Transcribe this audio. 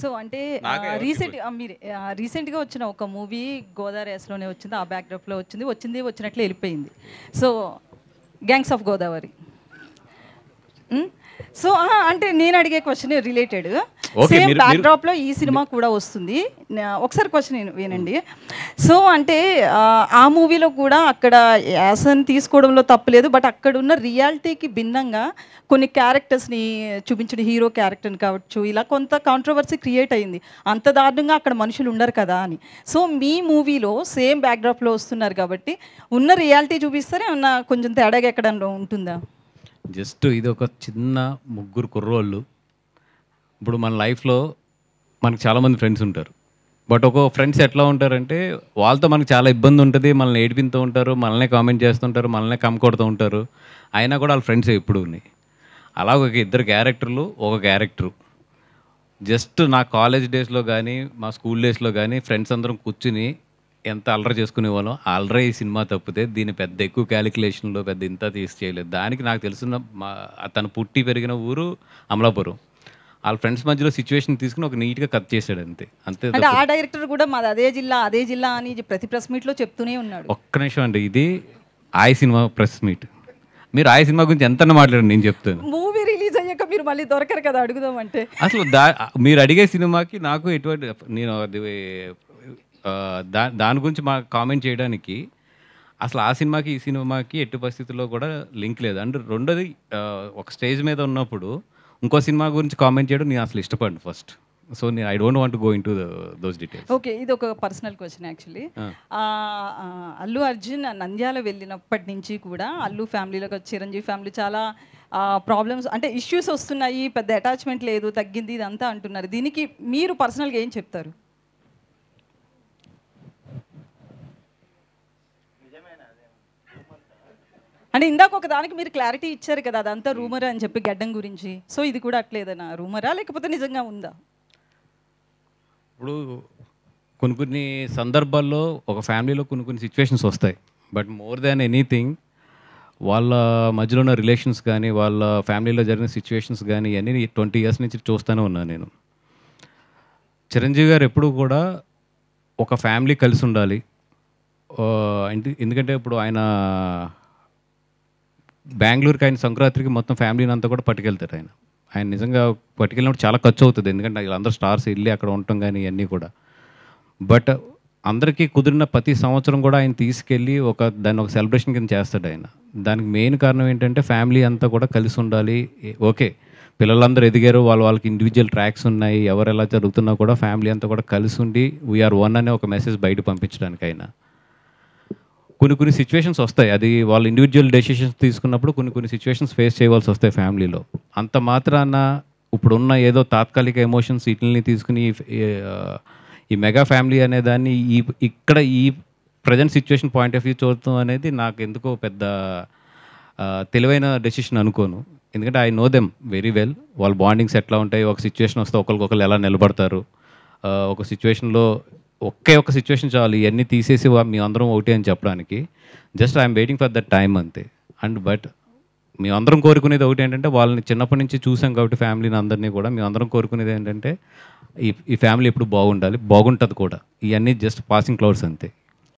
So అంటే recent మీరు రీసెంట్గా వచ్చిన ఒక మూవీ గోదావరి యాసలోనే వచ్చింది ఆ బ్యాక్డ్రాప్లో వచ్చింది వచ్చింది వచ్చినట్లు వెళ్ళిపోయింది so gangs of Godavari so అంటే నేను అడిగే క్వశ్చన్ రిలేటెడ్ సేమ్ డ్రాప్ లో ఈ సినిమా కూడా వస్తుంది ఒకసారి క్వశ్చన్ వినండి సో అంటే ఆ మూవీలో కూడా అక్కడ యాసన్ తీసుకోవడంలో తప్పలేదు బట్ అక్కడ ఉన్న రియాలిటీకి భిన్నంగా కొన్ని క్యారెక్టర్స్ని చూపించిన హీరో క్యారెక్టర్ని కావచ్చు ఇలా కొంత కాంట్రవర్సీ క్రియేట్ అయింది అంత దారుణంగా అక్కడ మనుషులు ఉండరు కదా అని సో మీ మూవీలో సేమ్ బ్యాక్డ్రాప్లో వస్తున్నారు కాబట్టి ఉన్న రియాలిటీ చూపిస్తారే ఉన్న కొంచెం తేడాగా ఎక్కడ ఉంటుందా జస్ట్ ఇది ఒక చిన్న ముగ్గురు కుర్రోళ్ళు ఇప్పుడు మన లైఫ్లో మనకు చాలామంది ఫ్రెండ్స్ ఉంటారు బట్ ఒక ఫ్రెండ్స్ ఎట్లా ఉంటారంటే వాళ్ళతో మనకు చాలా ఇబ్బంది ఉంటుంది మనల్ని ఏడిపిస్తూ ఉంటారు మనల్నే కామెంట్ చేస్తుంటారు మనల్నే కొడుతూ ఉంటారు అయినా కూడా వాళ్ళ ఫ్రెండ్స్ ఎప్పుడు ఉన్నాయి అలా ఒక ఇద్దరు క్యారెక్టర్లు ఒక క్యారెక్టరు జస్ట్ నా కాలేజ్ డేస్లో కానీ మా స్కూల్ డేస్లో కానీ ఫ్రెండ్స్ అందరం కూర్చుని ఎంత అలర చేసుకునేవాళ్ళం అల్లరి ఈ సినిమా తప్పితే దీన్ని పెద్ద ఎక్కువ క్యాలిక్యులేషన్లో పెద్ద ఇంత తీసి చేయలేదు దానికి నాకు తెలిసిన మా తను పుట్టి పెరిగిన ఊరు అమలాపురం వాళ్ళ ఫ్రెండ్స్ మధ్యలో సిచ్యువేషన్ తీసుకుని ఒక నీట్గా కట్ చేశాడు అంతే అంతే అంటే ఆ డైరెక్టర్ కూడా మాది అదే జిల్లా అదే జిల్లా అని ప్రతి ప్రెస్ మీట్లో చెప్తూనే ఉన్నాడు ఒక్క నిమిషం అండి ఇది ఆయ సినిమా ప్రెస్ మీట్ మీరు ఆయ సినిమా గురించి ఎంత మాట్లాడండి నేను చెప్తాను మూవీ రిలీజ్ అయ్యాక మీరు మళ్ళీ దొరకరు కదా అడుగుదాం అంటే అసలు దా మీరు అడిగే సినిమాకి నాకు ఎటువంటి నేను దా దాని గురించి మా కామెంట్ చేయడానికి అసలు ఆ సినిమాకి ఈ సినిమాకి ఎట్టి పరిస్థితుల్లో కూడా లింక్ లేదు అండ్ రెండోది ఒక స్టేజ్ మీద ఉన్నప్పుడు ఇంకో సినిమా గురించి కామెంట్ చేయడం నేను అసలు ఇష్టపడను ఫస్ట్ సో నేను I don't want go into those details okay ఇది ఒక personal question actually Allu Arjun Nandyala వెళ్ళినప్పటి నుంచి కూడా అల్లు ఫ్యామిలీలోకి చిరంజీవి ఫ్యామిలీ చాలా ప్రాబ్లమ్స్ అంటే ఇష్యూస్ వస్తున్నాయి పెద్ద అటాచ్మెంట్ లేదు తగ్గింది ఇదంతా అంటున్నారు దీనికి మీరు పర్సనల్గా ఏం చెప్తారు అంటే ఇందాక ఒక దానికి మీరు క్లారిటీ ఇచ్చారు కదా అదంతా రూమరా hmm. అని చెప్పి గడ్డం గురించి సో ఇది కూడా అట్లేదనా రూమరా లేకపోతే నిజంగా ఉందా ఇప్పుడు కొన్ని కొన్ని సందర్భాల్లో ఒక ఫ్యామిలీలో కొన్ని కొన్ని సిచ్యువేషన్స్ వస్తాయి బట్ మోర్ దాన్ ఎనీథింగ్ వాళ్ళ మధ్యలో ఉన్న రిలేషన్స్ కానీ వాళ్ళ ఫ్యామిలీలో జరిగిన సిచ్యువేషన్స్ కానీ అన్నీ ట్వంటీ ఇయర్స్ నుంచి చూస్తూనే ఉన్నాను నేను చిరంజీవి గారు ఎప్పుడూ కూడా ఒక ఫ్యామిలీ కలిసి ఉండాలి ఎందుకంటే ఇప్పుడు ఆయన బెంగళూరుకి ఆయన సంక్రాంతికి మొత్తం ఫ్యామిలీని అంతా కూడా పట్టుకెళ్తారు ఆయన ఆయన నిజంగా పట్టుకెళ్ళినప్పుడు చాలా ఖర్చు అవుతుంది ఎందుకంటే వీళ్ళందరూ స్టార్స్ వెళ్ళి అక్కడ ఉండటం కానీ ఇవన్నీ కూడా బట్ అందరికీ కుదిరిన ప్రతి సంవత్సరం కూడా ఆయన తీసుకెళ్ళి ఒక దాన్ని ఒక సెలబ్రేషన్ కింద చేస్తాడు ఆయన దానికి మెయిన్ కారణం ఏంటంటే ఫ్యామిలీ అంతా కూడా కలిసి ఉండాలి ఓకే పిల్లలందరూ ఎదిగారు వాళ్ళ వాళ్ళకి ఇండివిజువల్ ట్రాక్స్ ఉన్నాయి ఎవరు ఎలా జరుగుతున్నా కూడా ఫ్యామిలీ అంతా కూడా కలిసి ఉండి వీఆర్ వన్ అనే ఒక మెసేజ్ బయట అయినా కొన్ని కొన్ని సిచ్యువేషన్స్ వస్తాయి అది వాళ్ళు ఇండివిజువల్ డెసిషన్స్ తీసుకున్నప్పుడు కొన్ని కొన్ని సిచ్యువేషన్స్ ఫేస్ చేయవలసి వస్తాయి ఫ్యామిలీలో అంత మాత్రాన ఇప్పుడున్న ఏదో తాత్కాలిక ఎమోషన్స్ వీటిని తీసుకుని ఈ మెగా ఫ్యామిలీ అనే దాన్ని ఈ ఇక్కడ ఈ present situation point of view చూడటం అనేది నాకు ఎందుకో పెద్ద తెలివైన డెసిషన్ అనుకోను ఎందుకంటే I know them very well వాళ్ళ బాండింగ్స్ ఎట్లా ఉంటాయి ఒక సిచ్యువేషన్ వస్తే ఒకరికొకరు ఎలా నిలబడతారు ఒక సిచ్యువేషన్లో ఒకే ఒక సిచ్యువేషన్ చాలు ఇవన్నీ తీసేసి మీ అందరం ఒకటి అని చెప్పడానికి just I'm waiting for that time అంతే అండ్ బట్ మీ అందరం కోరుకునేది ఒకటి ఏంటంటే వాళ్ళని చిన్నప్పటి నుంచి చూసాం కాబట్టి ఫ్యామిలీని అందరినీ కూడా మీ అందరం కోరుకునేది ఏంటంటే ఈ ఈ ఫ్యామిలీ ఎప్పుడు బాగుండాలి బాగుంటుంది కూడా ఇవన్నీ జస్ట్ పాసింగ్ క్లౌడ్స్ అంతే